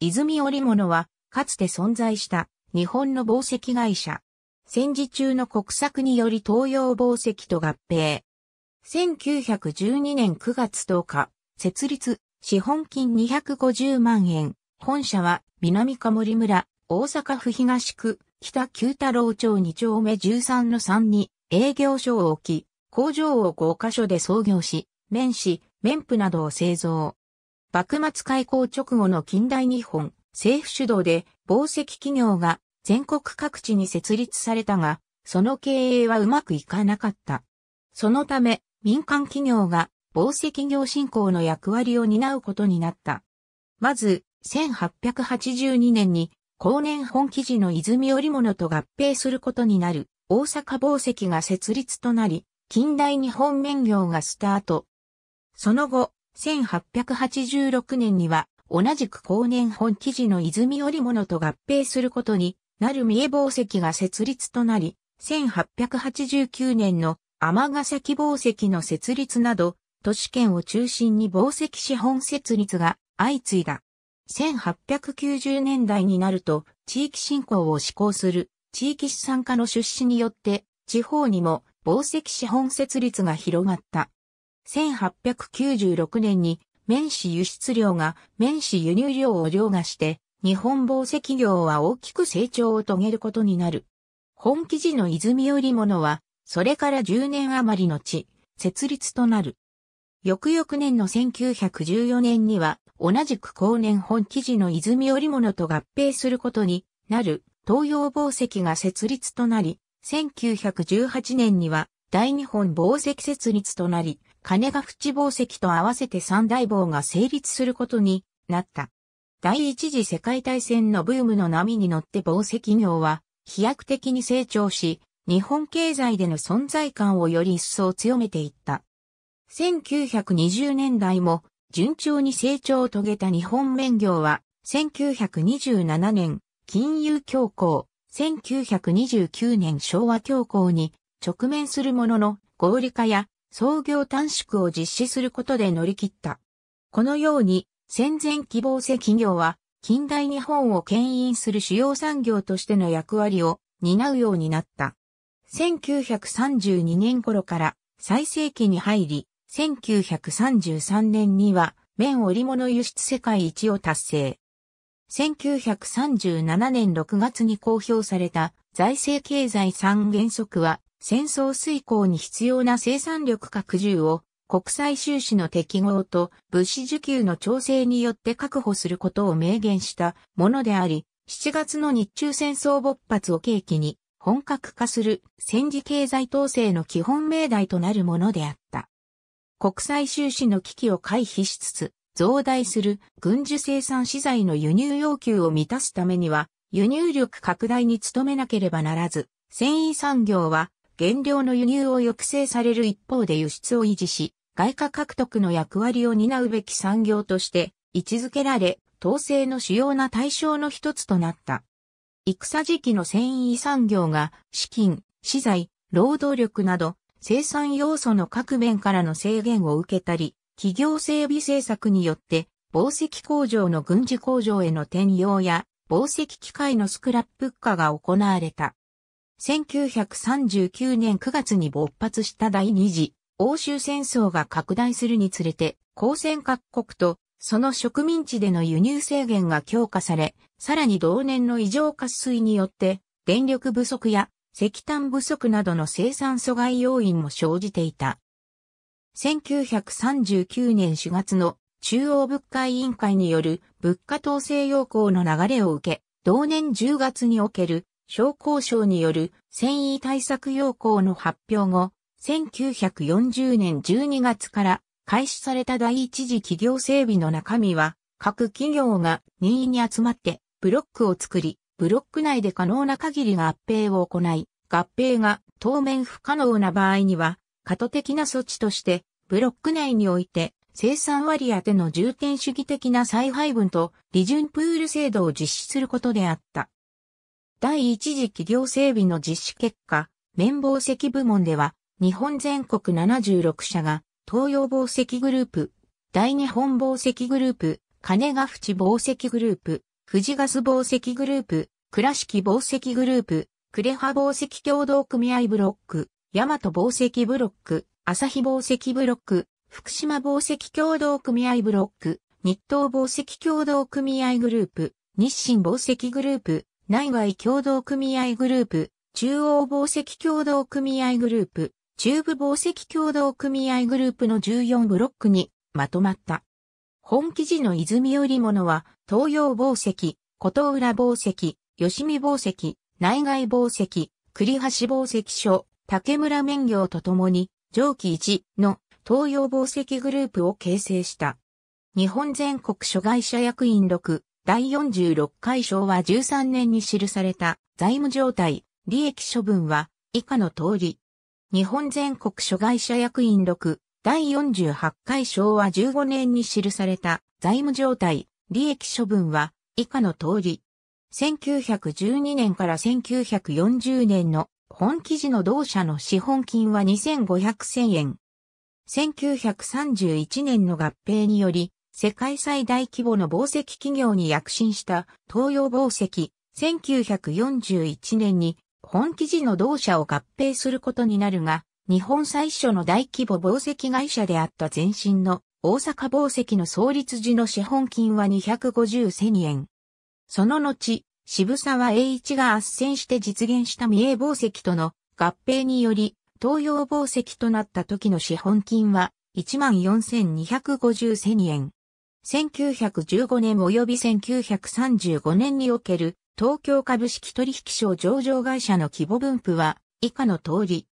泉織物は、かつて存在した日本の宝石会社。戦時中の国策により東洋宝石と合併。1912年9月10日、設立、資本金250万円。本社は、南か森村、大阪府東区、北九太郎町2丁目13の3に、営業所を置き、工場を5カ所で創業し、面紙、面布などを製造。幕末開港直後の近代日本、政府主導で、紡績企業が全国各地に設立されたが、その経営はうまくいかなかった。そのため、民間企業が紡績業振興の役割を担うことになった。まず、1882年に、後年本記事の泉織物と合併することになる、大阪紡績が設立となり、近代日本免業がスタート。その後、1886年には同じく後年本記事の泉織物と合併することになる三重宝石が設立となり、1889年の天ヶ崎宝石の設立など、都市圏を中心に宝石資本設立が相次いだ。1890年代になると、地域振興を施行する地域資産家の出資によって、地方にも宝石資本設立が広がった。1896年に綿紙輸出量が綿紙輸入量を凌駕して、日本紡績業は大きく成長を遂げることになる。本記事の泉織物は、それから10年余りの地、設立となる。翌々年の1914年には、同じく後年本記事の泉織物と合併することになる東洋紡績が設立となり、1918年には大日本紡績設立となり、金が淵宝石と合わせて三大棒が成立することになった。第一次世界大戦のブームの波に乗って宝石業は飛躍的に成長し、日本経済での存在感をより一層強めていった。1920年代も順調に成長を遂げた日本免業は、1927年金融恐慌、1929年昭和恐慌に直面するものの合理化や創業短縮を実施することで乗り切った。このように、戦前希望世企業は、近代日本を牽引する主要産業としての役割を担うようになった。1932年頃から最盛期に入り、1933年には、綿織物輸出世界一を達成。1937年6月に公表された財政経済三原則は戦争遂行に必要な生産力拡充を国際収支の適合と物資需給の調整によって確保することを明言したものであり、7月の日中戦争勃発を契機に本格化する戦時経済統制の基本命題となるものであった。国際収支の危機を回避しつつ、増大する軍需生産資材の輸入要求を満たすためには、輸入力拡大に努めなければならず、繊維産業は原料の輸入を抑制される一方で輸出を維持し、外貨獲得の役割を担うべき産業として位置づけられ、統制の主要な対象の一つとなった。戦時期の繊維産業が資金、資材、労働力など生産要素の各面からの制限を受けたり、企業整備政策によって宝石工場の軍事工場への転用や宝石機械のスクラップ化が行われた。1939年9月に勃発した第二次欧州戦争が拡大するにつれて、交戦各国とその植民地での輸入制限が強化され、さらに同年の異常渇水によって、電力不足や石炭不足などの生産阻害要因も生じていた。1939年4月の中央物価委員会による物価統制要項の流れを受け、同年10月における商工省による繊維対策要項の発表後、1940年12月から開始された第一次企業整備の中身は、各企業が任意に集まってブロックを作り、ブロック内で可能な限り合併を行い、合併が当面不可能な場合には、過渡的な措置として、ブロック内において生産割当の重点主義的な再配分と利潤プール制度を実施することであった。第一次企業整備の実施結果、綿棒石部門では、日本全国76社が、東洋宝石グループ、大日本宝石グループ、金ヶ淵宝石グループ、富士ガス宝石グループ、倉敷宝石グループ、クレハ宝石協同組合ブロック、大和宝石ブロック、朝日宝石ブロック、福島宝石協同組合ブロック、日東宝石協同組合グループ、日清宝石グループ、内外協同組合グループ、中央紡績協同組合グループ、中部紡績協同組合グループの14ブロックにまとまった。本記事の泉織物は、東洋紡績、琴浦紡績、吉見紡績、内外紡績、栗橋紡績所、竹村免業とともに、上記1の東洋紡績グループを形成した。日本全国諸外社役員6、第46回昭和13年に記された財務状態、利益処分は以下の通り。日本全国諸外社役員6、第48回昭和15年に記された財務状態、利益処分は以下の通り。1912年から1940年の本記事の同社の資本金は2500千円。1931年の合併により、世界最大規模の宝石企業に躍進した東洋宝石、1941年に本記事の同社を合併することになるが、日本最初の大規模宝石会社であった前身の大阪宝石の創立時の資本金は250千円。その後、渋沢栄一が圧戦して実現した三重宝石との合併により、東洋宝石となった時の資本金は14,250千円。1915年及び1935年における東京株式取引所上場会社の規模分布は以下の通り。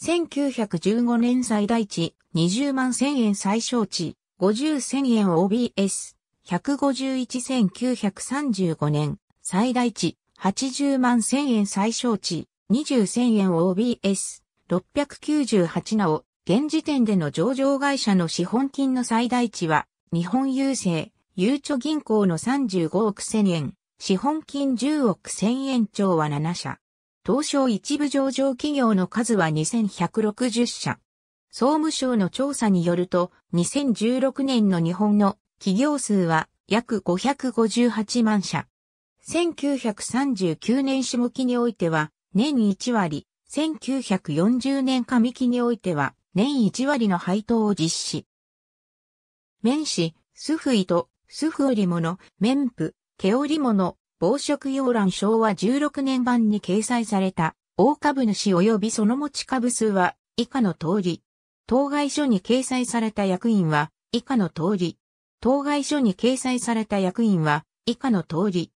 1915年最大値20万1000円最小値50 1000円 OBS 1511935年最大値80万1000円最小値20 1000円 OBS 698なお現時点での上場会社の資本金の最大値は日本郵政、郵貯銀行の35億千円、資本金10億千円超は7社。東証一部上場企業の数は2160社。総務省の調査によると、2016年の日本の企業数は約558万社。1939年下期においては年1割、1940年上期においては年1割の配当を実施。綿紙、スフイト、スフ織物、綿布、毛織物、防食用欄昭和16年版に掲載された、大株主及びその持ち株数は、以下の通り。当該書に掲載された役員は、以下の通り。当該書に掲載された役員は、以下の通り。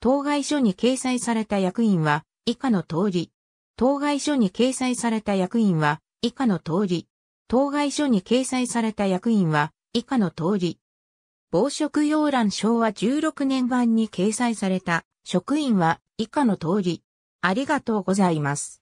当該書に掲載された役員は、以下の通り。当該書に掲載された役員は、以下の通り。当該書に掲載された役員は、以下の通り。防食要欄昭和16年版に掲載された職員は以下の通り。ありがとうございます。